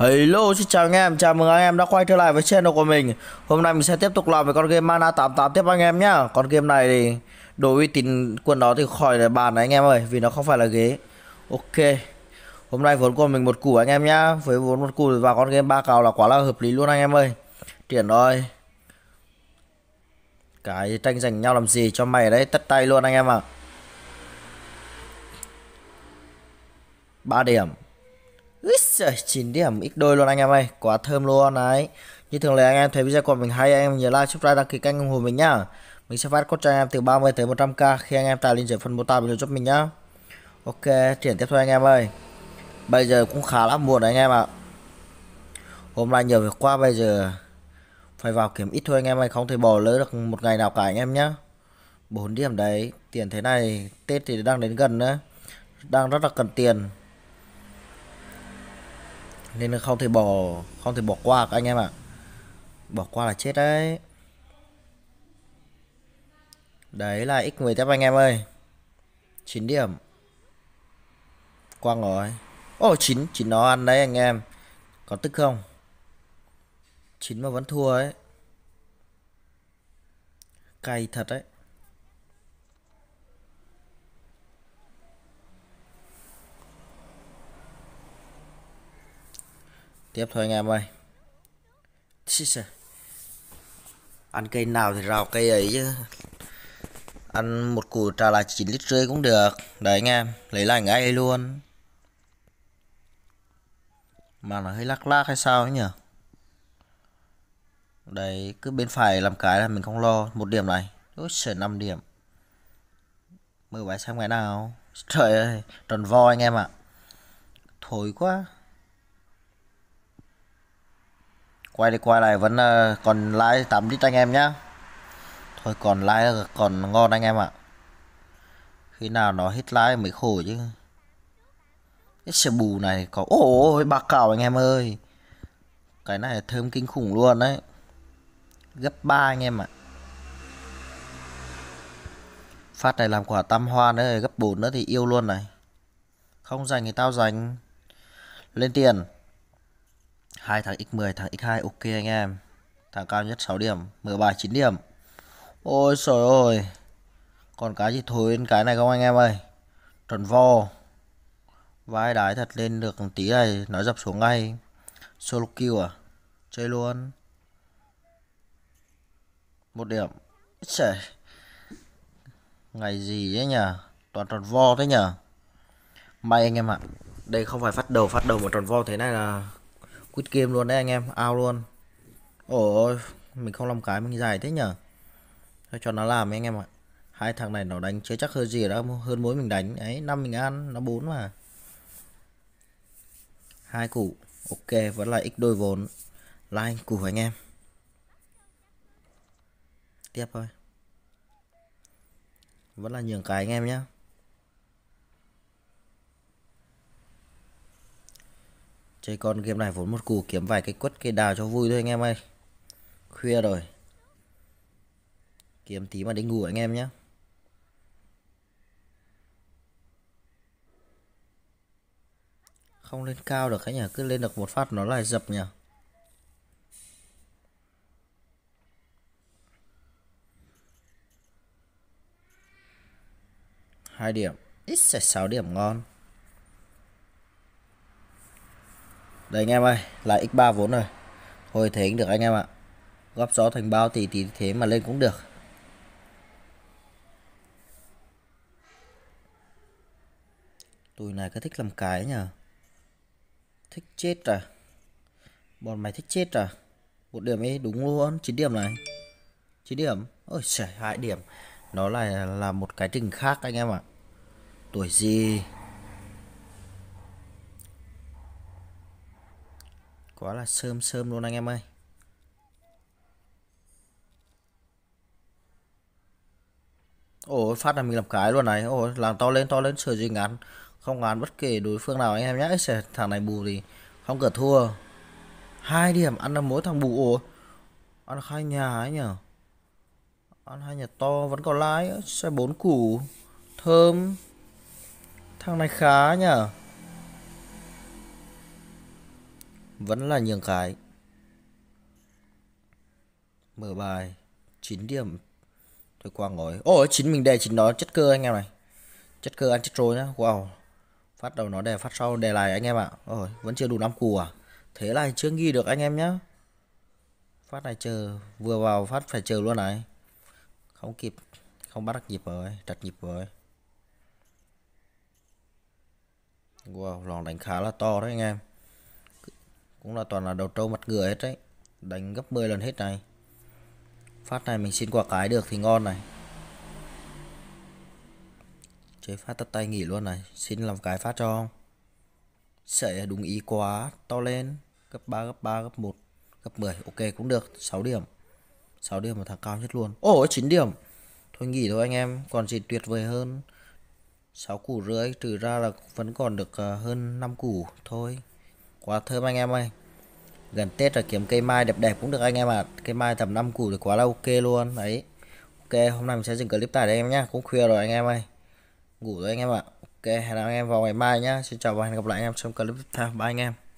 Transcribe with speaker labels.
Speaker 1: Hello xin chào anh em, chào mừng anh em đã quay trở lại với channel của mình Hôm nay mình sẽ tiếp tục làm về con game Mana 88 tiếp anh em nhá Con game này thì đồ uy tín quần đó thì khỏi là bàn này anh em ơi Vì nó không phải là ghế Ok Hôm nay vốn của mình một củ anh em nhá Với vốn một củ và con game ba cào là quá là hợp lý luôn anh em ơi Triển rồi Cái tranh giành nhau làm gì cho mày đấy tất tay luôn anh em ạ à. 3 điểm Úi giời, 9 điểm ít đôi luôn anh em ơi, quá thơm luôn đấy. Như thường lệ anh em thấy video của mình hay anh em nhớ like, subscribe, đăng ký kênh ủng hộ mình nhá. Mình sẽ phát code cho anh em từ 30 tới 100k khi anh em tài lên giải phần mô tả video giúp mình nhá. Ok, chuyển tiếp thôi anh em ơi. Bây giờ cũng khá là muộn đấy anh em ạ. Hôm nay nhiều việc qua bây giờ phải vào kiểm ít thôi anh em ơi, không thể bỏ lỡ được một ngày nào cả anh em nhá. 4 điểm đấy, tiền thế này Tết thì đang đến gần nữa. Đang rất là cần tiền nên không thể bỏ không thể bỏ qua các anh em ạ à. bỏ qua là chết đấy đấy là x10 tép anh em ơi 9 điểm quang rồi ô oh, 9 chín nó ăn đấy anh em có tức không 9 mà vẫn thua ấy cay thật đấy tiếp thôi anh em ơi ăn cây nào thì rào cây ấy chứ ăn một củ trà là 9 lít rưỡi cũng được đấy anh em lấy lại ngay luôn mà nó hơi lắc lắc hay sao ấy nhỉ đấy cứ bên phải làm cái là mình không lo một điểm này ôi trời năm điểm mười bài xem ngày nào trời ơi tròn vo anh em ạ à. thối quá quay đi quay lại vẫn ờ, còn lái 8 lít anh em nhá thôi còn lái còn ngon anh em ạ khi nào nó hết lái mới khổ chứ cái xe bù này có ôi bạc cào anh em ơi cái này thơm kinh khủng luôn đấy gấp ba anh em ạ phát này làm quả tam hoa nữa gấp 4 nữa thì yêu luôn này không dành thì tao dành lên tiền 2 thằng x10 thằng x2 ok anh em thằng cao nhất 6 điểm mở bài 9 điểm ôi trời ơi còn cái gì thối cái này không anh em ơi tròn vo vai đái thật lên được tí này nó dập xuống ngay solo kill à chơi luôn một điểm Trời. ngày gì thế nhỉ toàn tròn vo thế nhỉ may anh em ạ đây không phải phát đầu phát đầu một tròn vo thế này là quit game luôn đấy anh em ao luôn ôi mình không làm cái mình dài thế nhở Thôi cho nó làm anh em ạ hai thằng này nó đánh chưa chắc hơn gì đó hơn mối mình đánh ấy năm mình ăn nó bốn mà hai củ ok vẫn là x đôi vốn like anh củ anh em tiếp thôi vẫn là nhường cái anh em nhé chơi con game này vốn một củ kiếm vài cái quất cây đào cho vui thôi anh em ơi khuya rồi kiếm tí mà đi ngủ anh em nhé không lên cao được cái nhà cứ lên được một phát nó lại dập nhỉ hai điểm ít sẽ sáu điểm ngon Đây anh em ơi, là x3 vốn rồi. Hồi thế được anh em ạ. Góp gió thành bao tỷ thì thế mà lên cũng được. Tụi này cứ thích làm cái nhờ. Thích chết à. Bọn mày thích chết à. Một điểm ấy đúng luôn, 9 điểm này. 9 điểm. Ôi trời, 2 điểm. Nó là là một cái trình khác anh em ạ. Tuổi gì? quá là sơm sơm luôn anh em ơi ôi phát là mình làm cái luôn này ôi làm to lên to lên sửa gì ngắn không ngán bất kể đối phương nào anh em nhé thằng này bù thì không cửa thua hai điểm ăn là mỗi thằng bù ồ ăn hai nhà ấy nhở ăn hai nhà to vẫn còn lái xe bốn củ thơm thằng này khá nhở vẫn là nhường cái. Mở bài 9 điểm Thôi qua ngồi Ồ oh, 9 mình đề chính nó chất cơ anh em này Chất cơ ăn chất trôi nhá Wow Phát đầu nó đề phát sau đề lại anh em ạ Ôi oh, vẫn chưa đủ năm cù à Thế này chưa ghi được anh em nhá Phát này chờ Vừa vào phát phải chờ luôn này Không kịp Không bắt được nhịp rồi trật nhịp rồi Wow lòn đánh khá là to đấy anh em cũng là toàn là đầu trâu mặt ngựa hết đấy đánh gấp 10 lần hết này phát này mình xin quả cái được thì ngon này chơi phát tất tay nghỉ luôn này xin làm cái phát cho không sẽ đúng ý quá to lên gấp 3 gấp 3 gấp 1 gấp 10 ok cũng được 6 điểm 6 điểm là thằng cao nhất luôn ồ oh, 9 điểm thôi nghỉ thôi anh em còn gì tuyệt vời hơn 6 củ rưỡi trừ ra là vẫn còn được ờ, hơn 5 củ thôi quá thơm anh em ơi gần tết rồi kiếm cây mai đẹp đẹp cũng được anh em ạ à. cây mai tầm 5 củ thì quá là ok luôn đấy ok hôm nay mình sẽ dừng clip tại đây em nhá cũng khuya rồi anh em ơi ngủ rồi anh em ạ à. ok hẹn gặp anh em vào ngày mai nhá xin chào và hẹn gặp lại anh em trong clip tiếp theo bye anh em